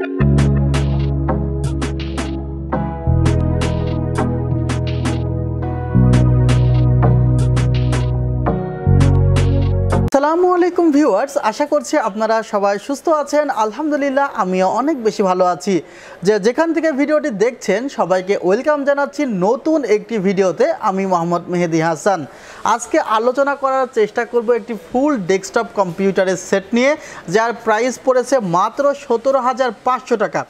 thank you আসসালামু আলাইকুম viewers আশা করছি আপনারা সবাই সুস্থ আছেন আলহামদুলিল্লাহ আমিও অনেক বেশি ভালো আছি যে যেখান থেকে ভিডিওটি দেখছেন সবাইকে ওয়েলকাম জানাচ্ছি নতুন একটি ভিডিওতে আমি মোহাম্মদ মেহেদি হাসান আজকে আলোচনা করার চেষ্টা করব একটি ফুল ডেস্কটপ কম্পিউটারের সেট নিয়ে যার প্রাইস পড়েছে মাত্র সতেরো হাজার পাঁচশো টাকা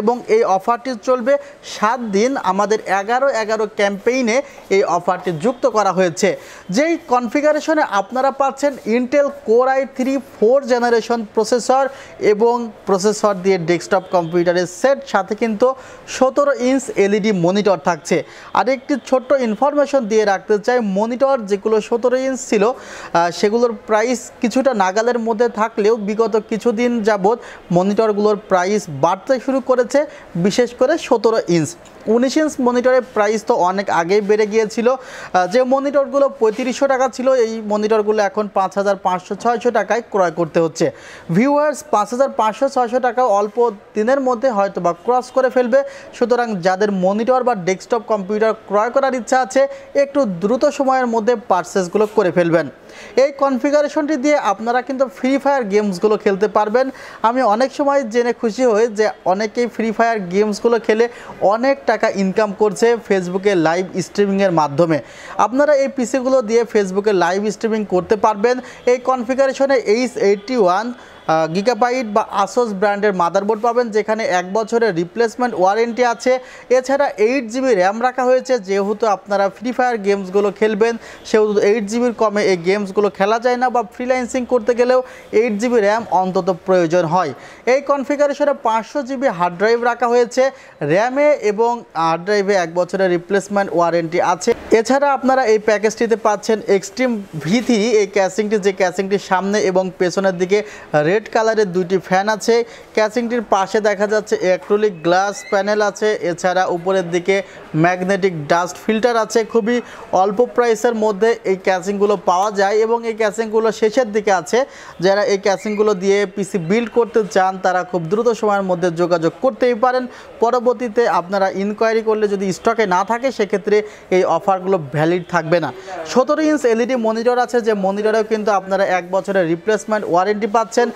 এবং এই অফারটি চলবে সাত দিন আমাদের এগারো এগারো ক্যাম্পেইনে এই অফারটি যুক্ত করা হয়েছে যেই কনফিগারেশনে আপনারা পাচ্ছেন Intel core I three four generation processor এবং প্রসেসর দিয়ে ডেস্কটপ কম্পিউটারের সেট সাথে কিন্তু সতেরো ইঞ্চ এলইডি মনিটর থাকছে আর একটি ছোট্ট ইনফরমেশন দিয়ে রাখতে চাই মনিটর যেগুলো সতেরো ইঞ্চ ছিল সেগুলোর প্রাইস কিছুটা নাগালের মধ্যে থাকলেও বিগত কিছুদিন যাবৎ মনিটরগুলোর প্রাইস বাড়তে শুরু করে করেছে বিশেষ করে সতেরো ইঞ্চ উনিশ ইঞ্চ মনিটরের প্রাইস তো অনেক আগেই বেড়ে গিয়েছিল যে মনিটরগুলো পঁয়ত্রিশশো টাকা ছিল এই মনিটরগুলো এখন পাঁচ হাজার পাঁচশো ছয়শো টাকায় ক্রয় করতে হচ্ছে ভিউয়ার্স পাঁচ হাজার পাঁচশো ছয়শো টাকা অল্প দিনের মধ্যে হয়তো বা ক্রস করে ফেলবে সুতরাং যাদের মনিটর বা ডেস্কটপ কম্পিউটার ক্রয় করার ইচ্ছা আছে একটু দ্রুত সময়ের মধ্যে পার্সেসগুলো করে ফেলবেন এই কনফিগারেশনটি দিয়ে আপনারা কিন্তু ফ্রি ফায়ার গেমসগুলো খেলতে পারবেন আমি অনেক সময় জেনে খুশি হই যে অনেকেই ফ্রি ফায়ার গেমসগুলো খেলে অনেক টাকা টাকা ইনকাম করছে ফেসবুকে লাইভ স্ট্রিমিংয়ের মাধ্যমে আপনারা এই পিসিগুলো দিয়ে ফেসবুকে লাইভ স্ট্রিমিং করতে পারবেন এই কনফিগারেশনে এইচ এইটটি ওয়ান গিগাবাইট বা আসোস ব্র্যান্ডের মাদারবোর্ড পাবেন যেখানে এক বছরের রিপ্লেসমেন্ট ওয়ারেন্টি আছে এছাড়া এইট জিবি র্যাম রাখা হয়েছে যেহেতু আপনারা ফ্রি ফায়ার গেমসগুলো খেলবেন সেহেতু এইট জিবির কমে এই গেমসগুলো খেলা যায় না বা ফ্রিল্যান্সিং করতে গেলেও এইট জিবি র্যাম অন্তত প্রয়োজন হয় এই কনফিগারেশনে পাঁচশো জিবি হার্ড ড্রাইভ রাখা হয়েছে র্যামে এবং হার্ড ড্রাইভে এক বছরের রিপ্লেসমেন্ট ওয়ারেন্টি আছে এছাড়া আপনারা এই প্যাকেজটিতে পাচ্ছেন এক্সট্রিম ভিথি এই ক্যাসিংটি যে ক্যাসিংটির সামনে এবং পেছনের দিকে রেড কালারের দুইটি ফ্যান আছে ক্যাসিংটির পাশে দেখা যাচ্ছে অ্যাক্রোলিক গ্লাস প্যানেল আছে এছাড়া উপরের দিকে ম্যাগনেটিক ডাস্ট ফিল্টার আছে খুবই অল্প প্রাইসের মধ্যে এই ক্যাসিংগুলো পাওয়া যায় এবং এই ক্যাসিংগুলো শেষের দিকে আছে যারা এই ক্যাসিংগুলো দিয়ে পিসি বিল্ড করতে চান তারা খুব দ্রুত সময়ের মধ্যে যোগাযোগ করতেই পারেন পরবর্তীতে আপনারা ইনকোয়ারি করলে যদি স্টকে না থাকে সেক্ষেত্রে এই অফার অফারগুলো ভ্যালিড থাকবে না সতেরো ইঞ্চ এলইডি মনিটর আছে যে মনিটরেও কিন্তু আপনারা এক বছরের রিপ্লেসমেন্ট ওয়ারেন্টি পাচ্ছেন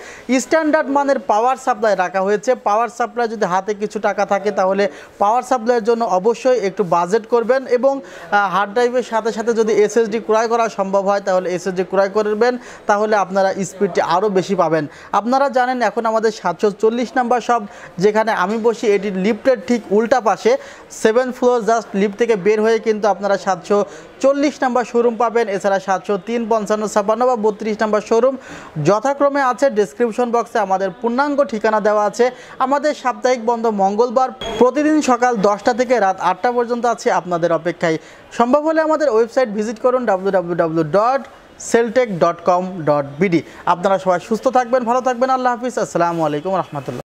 স্ট্যান্ডার্ড মানের পাওয়ার সাপ্লাই রাখা হয়েছে পাওয়ার সাপ্লাই যদি হাতে কিছু টাকা থাকে তাহলে পাওয়ার সাপ্লাইয়ের জন্য অবশ্যই একটু বাজেট করবেন এবং হার্ড ড্রাইভের সাথে সাথে যদি এসএসডি ক্রয় করা সম্ভব হয় তাহলে এসএসডি ক্রয় করবেন তাহলে আপনারা স্পিডটি আরও বেশি পাবেন আপনারা জানেন এখন আমাদের সাতশো চল্লিশ নাম্বার সব যেখানে আমি বসি এটি লিফ্টের ঠিক উল্টা পাশে সেভেন ফ্লোর জাস্ট লিফট থেকে বের হয়ে কিন্তু আপনারা সাতশো চল্লিশ নাম্বার শোরুম পাবেন এছাড়া সাতশো তিন পঞ্চান্ন ছাপ্পান্ন বা বত্রিশ নাম্বার শোরুম যথাক্রমে আছে ডিসক্রিপশন বক্সে আমাদের পূর্ণাঙ্গ ঠিকানা দেওয়া আছে আমাদের সাপ্তাহিক বন্ধ মঙ্গলবার প্রতিদিন সকাল দশটা থেকে রাত আটটা পর্যন্ত আছে আপনাদের অপেক্ষায় সম্ভব হলে আমাদের ওয়েবসাইট ভিজিট করুন W dot Celltech dot com dot BD আপনারা সবাই সুস্থ থাকবেন ভালো থাকবেন আল্লাহ হাফিজ আসসালামু আলাইকুম রহমতুল্লাহ